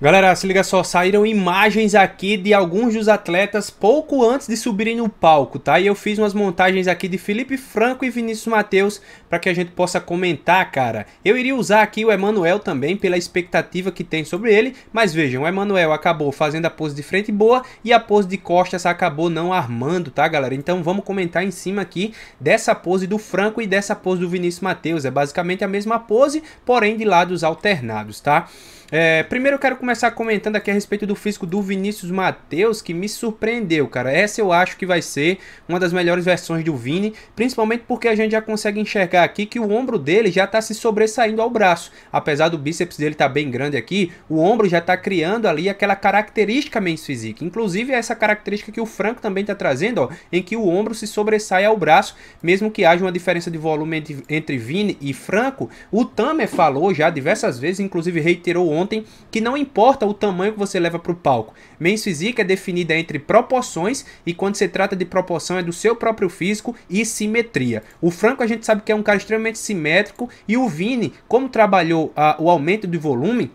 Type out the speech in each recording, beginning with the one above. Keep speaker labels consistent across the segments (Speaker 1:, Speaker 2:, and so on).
Speaker 1: Galera, se liga só, saíram imagens aqui de alguns dos atletas pouco antes de subirem no palco, tá? E eu fiz umas montagens aqui de Felipe Franco e Vinícius Mateus para que a gente possa comentar, cara. Eu iria usar aqui o Emanuel também pela expectativa que tem sobre ele, mas vejam, o Emanuel acabou fazendo a pose de frente boa e a pose de costas acabou não armando, tá, galera? Então vamos comentar em cima aqui dessa pose do Franco e dessa pose do Vinícius Mateus. É basicamente a mesma pose, porém de lados alternados, tá? É, primeiro eu quero começar comentando aqui a respeito do físico do Vinícius Matheus, que me surpreendeu, cara. Essa eu acho que vai ser uma das melhores versões do Vini, principalmente porque a gente já consegue enxergar aqui que o ombro dele já está se sobressaindo ao braço. Apesar do bíceps dele estar tá bem grande aqui, o ombro já está criando ali aquela característica menos física. Inclusive é essa característica que o Franco também está trazendo, ó, em que o ombro se sobressai ao braço, mesmo que haja uma diferença de volume entre, entre Vini e Franco. O Tamer falou já diversas vezes, inclusive reiterou ontem, que não importa importa o tamanho que você leva para o palco. Men's Physique é definida entre proporções e quando se trata de proporção é do seu próprio físico e simetria. O Franco a gente sabe que é um cara extremamente simétrico e o Vini, como trabalhou ah, o aumento de volume,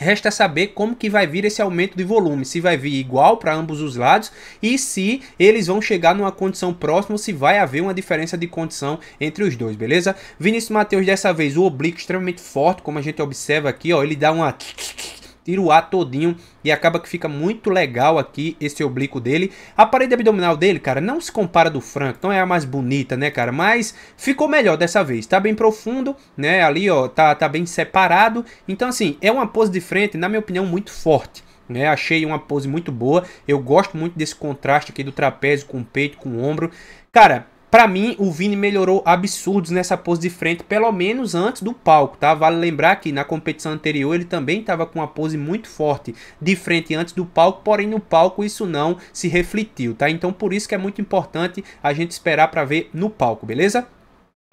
Speaker 1: Resta saber como que vai vir esse aumento de volume, se vai vir igual para ambos os lados e se eles vão chegar numa condição próxima, se vai haver uma diferença de condição entre os dois, beleza? Vinícius Matheus dessa vez o oblíquo extremamente forte, como a gente observa aqui, ó, ele dá uma tira o ar todinho e acaba que fica muito legal aqui esse oblíquo dele. A parede abdominal dele, cara, não se compara do Frank, não é a mais bonita, né, cara? Mas ficou melhor dessa vez, tá bem profundo, né, ali, ó, tá, tá bem separado. Então, assim, é uma pose de frente, na minha opinião, muito forte. Né, achei uma pose muito boa, eu gosto muito desse contraste aqui do trapézio com o peito, com o ombro. Cara, para mim, o Vini melhorou absurdos nessa pose de frente, pelo menos antes do palco, tá? Vale lembrar que na competição anterior ele também estava com uma pose muito forte de frente antes do palco, porém no palco isso não se refletiu, tá? Então por isso que é muito importante a gente esperar para ver no palco, beleza?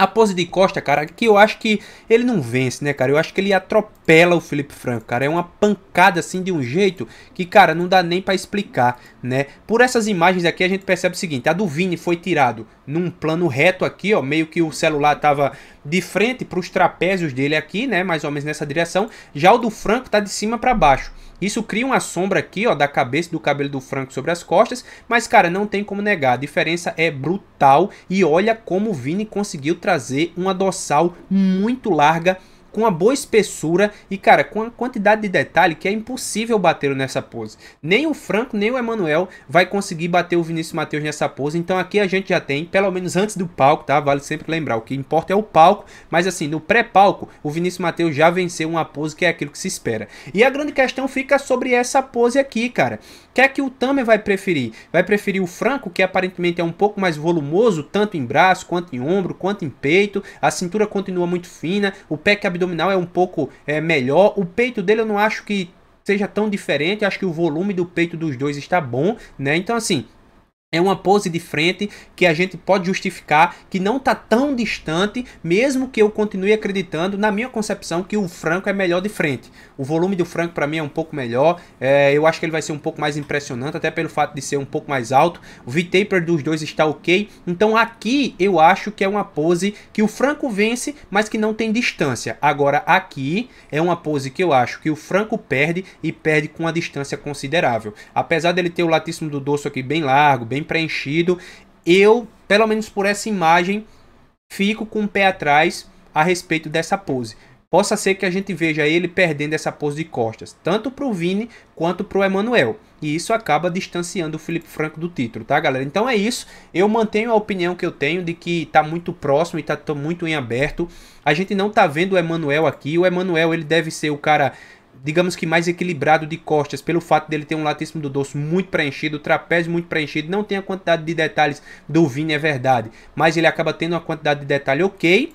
Speaker 1: A pose de Costa, cara, que eu acho que ele não vence, né, cara? Eu acho que ele atropela o Felipe Franco, cara. É uma pancada, assim, de um jeito que, cara, não dá nem para explicar, né? Por essas imagens aqui, a gente percebe o seguinte. A do Vini foi tirado num plano reto aqui, ó. Meio que o celular tava de frente para os trapézios dele aqui, né? Mais ou menos nessa direção. Já o do Franco tá de cima para baixo. Isso cria uma sombra aqui, ó, da cabeça do cabelo do Franco sobre as costas. Mas, cara, não tem como negar. A diferença é brutal. E olha como o Vini conseguiu trazer trazer uma dorsal muito larga com uma boa espessura e, cara, com a quantidade de detalhe que é impossível bater nessa pose. Nem o Franco, nem o Emanuel vai conseguir bater o Vinícius Matheus nessa pose. Então aqui a gente já tem, pelo menos antes do palco, tá? Vale sempre lembrar, o que importa é o palco, mas assim, no pré-palco, o Vinícius Matheus já venceu uma pose que é aquilo que se espera. E a grande questão fica sobre essa pose aqui, cara. Quer é que o Tamer vai preferir? Vai preferir o Franco, que aparentemente é um pouco mais volumoso, tanto em braço, quanto em ombro, quanto em peito. A cintura continua muito fina, o pé que abdominal é um pouco é, melhor. O peito dele eu não acho que seja tão diferente. Acho que o volume do peito dos dois está bom, né? Então, assim, é uma pose de frente que a gente pode justificar que não está tão distante, mesmo que eu continue acreditando, na minha concepção, que o Franco é melhor de frente. O volume do Franco para mim é um pouco melhor, é, eu acho que ele vai ser um pouco mais impressionante, até pelo fato de ser um pouco mais alto. O V-Taper dos dois está ok, então aqui eu acho que é uma pose que o Franco vence, mas que não tem distância. Agora aqui é uma pose que eu acho que o Franco perde e perde com uma distância considerável. Apesar dele ter o latíssimo do dorso aqui bem largo, bem bem preenchido. Eu, pelo menos por essa imagem, fico com o pé atrás a respeito dessa pose. Possa ser que a gente veja ele perdendo essa pose de costas, tanto para o Vini quanto para o Emanuel. E isso acaba distanciando o Felipe Franco do título, tá, galera? Então é isso. Eu mantenho a opinião que eu tenho de que está muito próximo e está muito em aberto. A gente não está vendo o Emanuel aqui. O Emanuel, ele deve ser o cara digamos que mais equilibrado de costas, pelo fato dele ter um latíssimo do dorso muito preenchido, o trapézio muito preenchido, não tem a quantidade de detalhes do Vini, é verdade, mas ele acaba tendo uma quantidade de detalhe ok,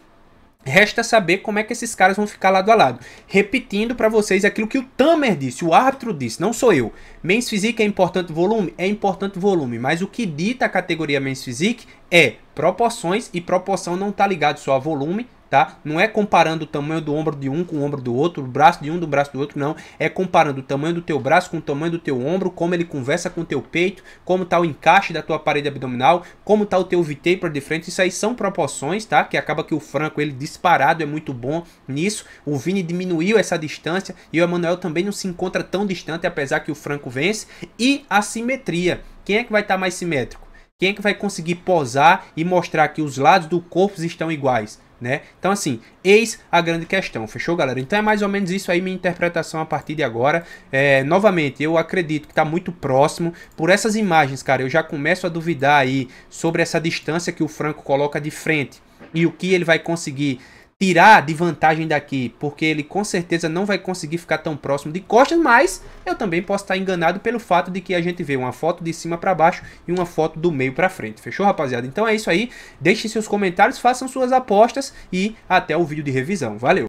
Speaker 1: Resta saber como é que esses caras vão ficar lado a lado. Repetindo para vocês aquilo que o Tamer disse, o árbitro disse, não sou eu. Men's Physique é importante volume? É importante volume, mas o que dita a categoria Men's Physique é proporções e proporção não está ligado só a volume, tá? Não é comparando o tamanho do ombro de um com o ombro do outro, o braço de um do braço do outro, não. É comparando o tamanho do teu braço com o tamanho do teu ombro, como ele conversa com o teu peito, como tá o encaixe da tua parede abdominal, como tá o teu para de frente. Isso aí são proporções, tá? Que acaba que o Franco, ele disparado é muito bom nisso. O Vini diminuiu essa distância e o Emanuel também não se encontra tão distante, apesar que o Franco vence. E a simetria. Quem é que vai estar tá mais simétrico? Quem é que vai conseguir posar e mostrar que os lados do corpo estão iguais? Né? Então, assim, eis a grande questão, fechou, galera? Então é mais ou menos isso aí minha interpretação a partir de agora. É, novamente, eu acredito que está muito próximo. Por essas imagens, cara, eu já começo a duvidar aí sobre essa distância que o Franco coloca de frente e o que ele vai conseguir tirar de vantagem daqui, porque ele com certeza não vai conseguir ficar tão próximo de costas, mas eu também posso estar enganado pelo fato de que a gente vê uma foto de cima para baixo e uma foto do meio para frente. Fechou, rapaziada? Então é isso aí. Deixem seus comentários, façam suas apostas e até o vídeo de revisão. Valeu!